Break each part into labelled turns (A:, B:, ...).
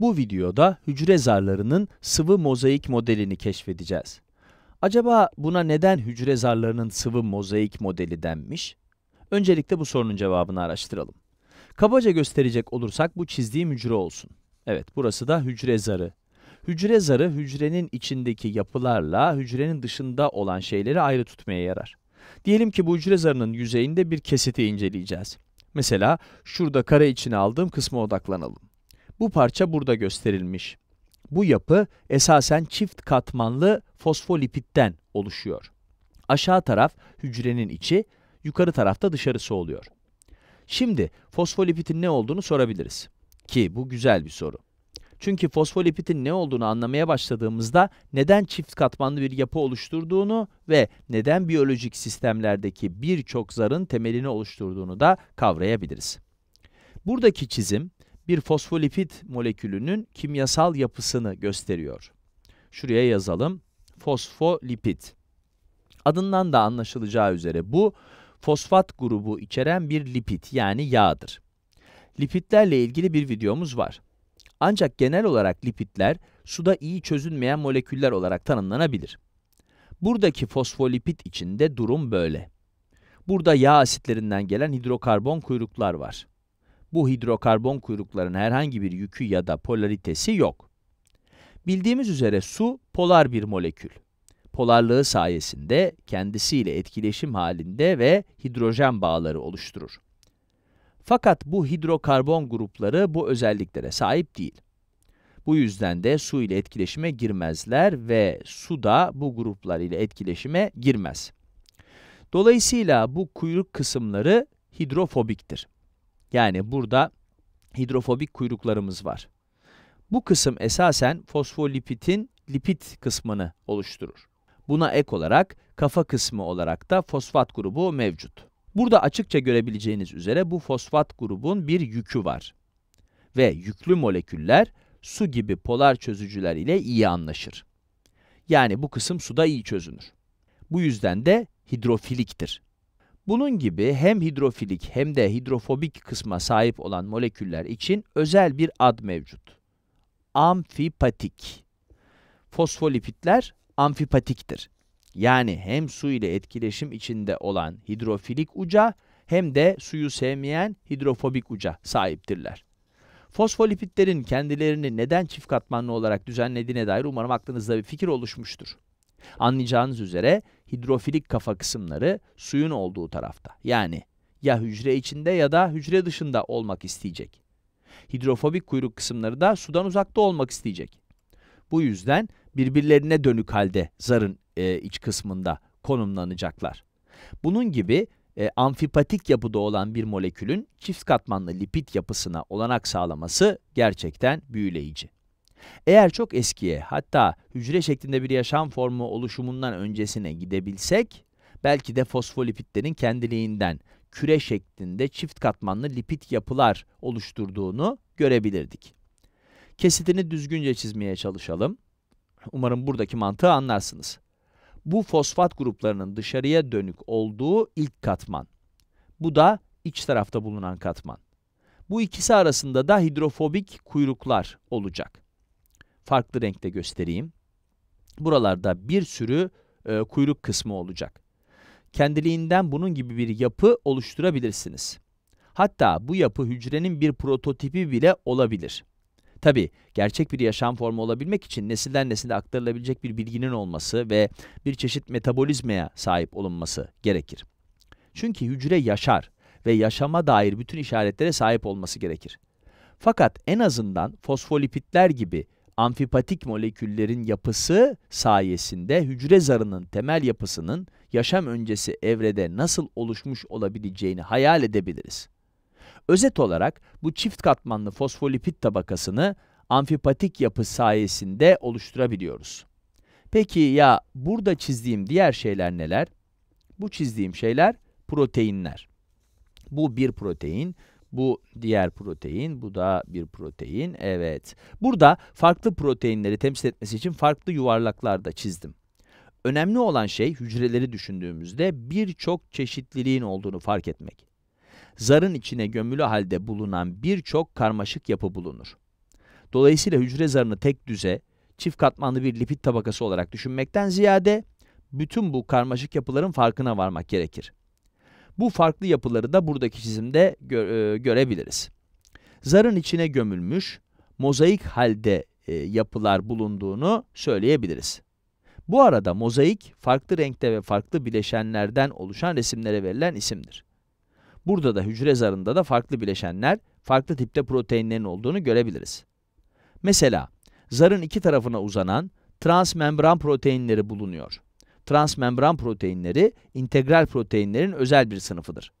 A: Bu videoda hücre zarlarının sıvı mozaik modelini keşfedeceğiz. Acaba buna neden hücre zarlarının sıvı mozaik modeli denmiş? Öncelikle bu sorunun cevabını araştıralım. Kabaca gösterecek olursak bu çizdiğim hücre olsun. Evet, burası da hücre zarı. Hücre zarı hücrenin içindeki yapılarla hücrenin dışında olan şeyleri ayrı tutmaya yarar. Diyelim ki bu hücre zarının yüzeyinde bir kesiti inceleyeceğiz. Mesela şurada kare içine aldığım kısma odaklanalım. Bu parça burada gösterilmiş. Bu yapı esasen çift katmanlı fosfolipitten oluşuyor. Aşağı taraf hücrenin içi, yukarı tarafta dışarısı oluyor. Şimdi fosfolipitin ne olduğunu sorabiliriz. Ki bu güzel bir soru. Çünkü fosfolipitin ne olduğunu anlamaya başladığımızda neden çift katmanlı bir yapı oluşturduğunu ve neden biyolojik sistemlerdeki birçok zarın temelini oluşturduğunu da kavrayabiliriz. Buradaki çizim bir fosfolipid molekülünün kimyasal yapısını gösteriyor. Şuraya yazalım. Fosfolipid. Adından da anlaşılacağı üzere bu fosfat grubu içeren bir lipid yani yağdır. Lipitlerle ilgili bir videomuz var. Ancak genel olarak lipitler suda iyi çözünmeyen moleküller olarak tanımlanabilir. Buradaki fosfolipid içinde durum böyle. Burada yağ asitlerinden gelen hidrokarbon kuyruklar var bu hidrokarbon kuyrukların herhangi bir yükü ya da polaritesi yok. Bildiğimiz üzere su polar bir molekül. Polarlığı sayesinde kendisiyle etkileşim halinde ve hidrojen bağları oluşturur. Fakat bu hidrokarbon grupları bu özelliklere sahip değil. Bu yüzden de su ile etkileşime girmezler ve su da bu gruplar ile etkileşime girmez. Dolayısıyla bu kuyruk kısımları hidrofobiktir. Yani burada hidrofobik kuyruklarımız var. Bu kısım esasen fosfolipitin lipid kısmını oluşturur. Buna ek olarak kafa kısmı olarak da fosfat grubu mevcut. Burada açıkça görebileceğiniz üzere bu fosfat grubun bir yükü var. Ve yüklü moleküller su gibi polar çözücüler ile iyi anlaşır. Yani bu kısım suda iyi çözünür. Bu yüzden de hidrofiliktir. Bunun gibi hem hidrofilik hem de hidrofobik kısma sahip olan moleküller için özel bir ad mevcut. Amfipatik. Fosfolipitler amfipatiktir. Yani hem su ile etkileşim içinde olan hidrofilik uca hem de suyu sevmeyen hidrofobik uca sahiptirler. Fosfolipitlerin kendilerini neden çift katmanlı olarak düzenlediğine dair umarım aklınızda bir fikir oluşmuştur. Anlayacağınız üzere hidrofilik kafa kısımları suyun olduğu tarafta. Yani ya hücre içinde ya da hücre dışında olmak isteyecek. Hidrofobik kuyruk kısımları da sudan uzakta olmak isteyecek. Bu yüzden birbirlerine dönük halde zarın e, iç kısmında konumlanacaklar. Bunun gibi e, amfipatik yapıda olan bir molekülün çift katmanlı lipid yapısına olanak sağlaması gerçekten büyüleyici. Eğer çok eskiye hatta hücre şeklinde bir yaşam formu oluşumundan öncesine gidebilsek, belki de fosfolipitlerin kendiliğinden küre şeklinde çift katmanlı lipid yapılar oluşturduğunu görebilirdik. Kesitini düzgünce çizmeye çalışalım. Umarım buradaki mantığı anlarsınız. Bu fosfat gruplarının dışarıya dönük olduğu ilk katman. Bu da iç tarafta bulunan katman. Bu ikisi arasında da hidrofobik kuyruklar olacak farklı renkte göstereyim. Buralarda bir sürü e, kuyruk kısmı olacak. Kendiliğinden bunun gibi bir yapı oluşturabilirsiniz. Hatta bu yapı hücrenin bir prototipi bile olabilir. Tabi gerçek bir yaşam formu olabilmek için nesilden nesile aktarılabilecek bir bilginin olması ve bir çeşit metabolizmaya sahip olunması gerekir. Çünkü hücre yaşar ve yaşama dair bütün işaretlere sahip olması gerekir. Fakat en azından fosfolipitler gibi amfipatik moleküllerin yapısı sayesinde hücre zarının temel yapısının yaşam öncesi evrede nasıl oluşmuş olabileceğini hayal edebiliriz. Özet olarak bu çift katmanlı fosfolipid tabakasını amfipatik yapı sayesinde oluşturabiliyoruz. Peki ya burada çizdiğim diğer şeyler neler? Bu çizdiğim şeyler proteinler. Bu bir protein, bu diğer protein, bu da bir protein. Evet. Burada farklı proteinleri temsil etmesi için farklı yuvarlaklar da çizdim. Önemli olan şey hücreleri düşündüğümüzde birçok çeşitliliğin olduğunu fark etmek. Zarın içine gömülü halde bulunan birçok karmaşık yapı bulunur. Dolayısıyla hücre zarını tek düze, çift katmanlı bir lipid tabakası olarak düşünmekten ziyade bütün bu karmaşık yapıların farkına varmak gerekir. Bu farklı yapıları da buradaki çizimde gö e, görebiliriz. Zarın içine gömülmüş, mozaik halde e, yapılar bulunduğunu söyleyebiliriz. Bu arada mozaik, farklı renkte ve farklı bileşenlerden oluşan resimlere verilen isimdir. Burada da hücre zarında da farklı bileşenler, farklı tipte proteinlerin olduğunu görebiliriz. Mesela, zarın iki tarafına uzanan transmembran proteinleri bulunuyor. Transmembran proteinleri integral proteinlerin özel bir sınıfıdır.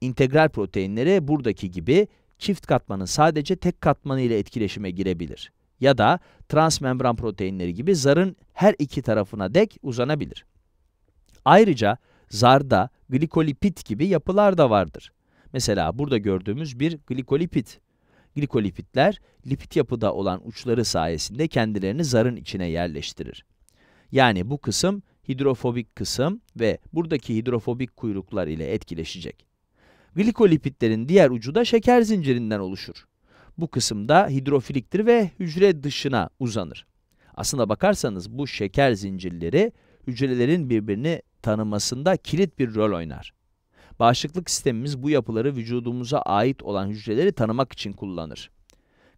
A: İntegral proteinleri buradaki gibi çift katmanın sadece tek katmanı ile etkileşime girebilir ya da transmembran proteinleri gibi zarın her iki tarafına dek uzanabilir. Ayrıca zarda glikolipit gibi yapılar da vardır. Mesela burada gördüğümüz bir glikolipit. Glikolipitler, lipit yapıda olan uçları sayesinde kendilerini zarın içine yerleştirir. Yani bu kısım hidrofobik kısım ve buradaki hidrofobik kuyruklar ile etkileşecek. Glikolipitlerin diğer ucu da şeker zincirinden oluşur. Bu kısımda hidrofiliktir ve hücre dışına uzanır. Aslına bakarsanız bu şeker zincirleri hücrelerin birbirini tanımasında kilit bir rol oynar. Bağışıklık sistemimiz bu yapıları vücudumuza ait olan hücreleri tanımak için kullanır.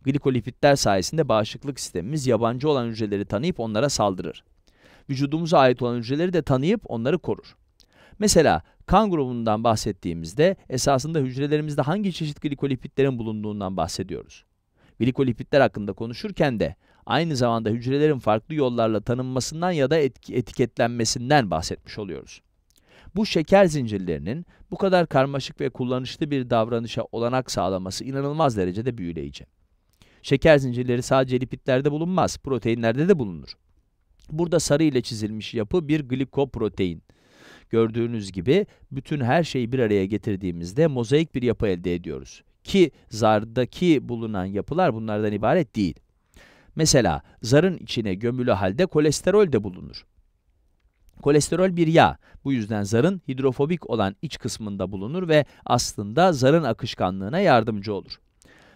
A: Glikolipitler sayesinde bağışıklık sistemimiz yabancı olan hücreleri tanıyıp onlara saldırır vücudumuza ait olan hücreleri de tanıyıp onları korur. Mesela kan grubundan bahsettiğimizde esasında hücrelerimizde hangi çeşit glikolipitlerin bulunduğundan bahsediyoruz. Glikolipitler hakkında konuşurken de aynı zamanda hücrelerin farklı yollarla tanınmasından ya da etiketlenmesinden bahsetmiş oluyoruz. Bu şeker zincirlerinin bu kadar karmaşık ve kullanışlı bir davranışa olanak sağlaması inanılmaz derecede büyüleyici. Şeker zincirleri sadece lipitlerde bulunmaz, proteinlerde de bulunur. Burada sarı ile çizilmiş yapı bir glikoprotein. Gördüğünüz gibi bütün her şeyi bir araya getirdiğimizde mozaik bir yapı elde ediyoruz. Ki zardaki bulunan yapılar bunlardan ibaret değil. Mesela zarın içine gömülü halde kolesterol de bulunur. Kolesterol bir yağ. Bu yüzden zarın hidrofobik olan iç kısmında bulunur ve aslında zarın akışkanlığına yardımcı olur.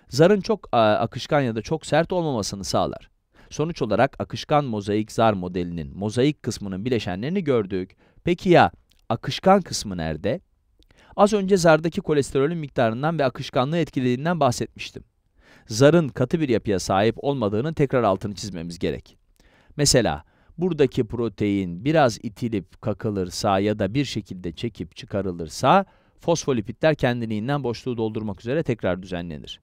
A: Zarın çok akışkan ya da çok sert olmamasını sağlar. Sonuç olarak akışkan mozaik zar modelinin mozaik kısmının bileşenlerini gördük. Peki ya akışkan kısmı nerede? Az önce zardaki kolesterolün miktarından ve akışkanlığı etkilediğinden bahsetmiştim. Zarın katı bir yapıya sahip olmadığının tekrar altını çizmemiz gerek. Mesela buradaki protein biraz itilip kakılırsa ya da bir şekilde çekip çıkarılırsa fosfolipitler kendiliğinden boşluğu doldurmak üzere tekrar düzenlenir.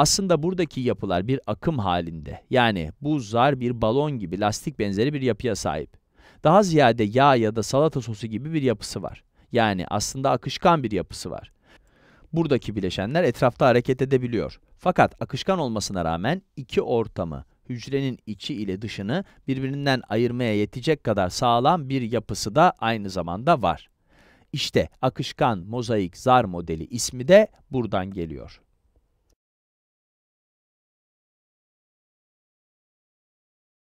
A: Aslında buradaki yapılar bir akım halinde. Yani bu zar bir balon gibi lastik benzeri bir yapıya sahip. Daha ziyade yağ ya da salata sosu gibi bir yapısı var. Yani aslında akışkan bir yapısı var. Buradaki bileşenler etrafta hareket edebiliyor. Fakat akışkan olmasına rağmen iki ortamı, hücrenin içi ile dışını birbirinden ayırmaya yetecek kadar sağlam bir yapısı da aynı zamanda var. İşte akışkan mozaik zar modeli ismi de buradan geliyor.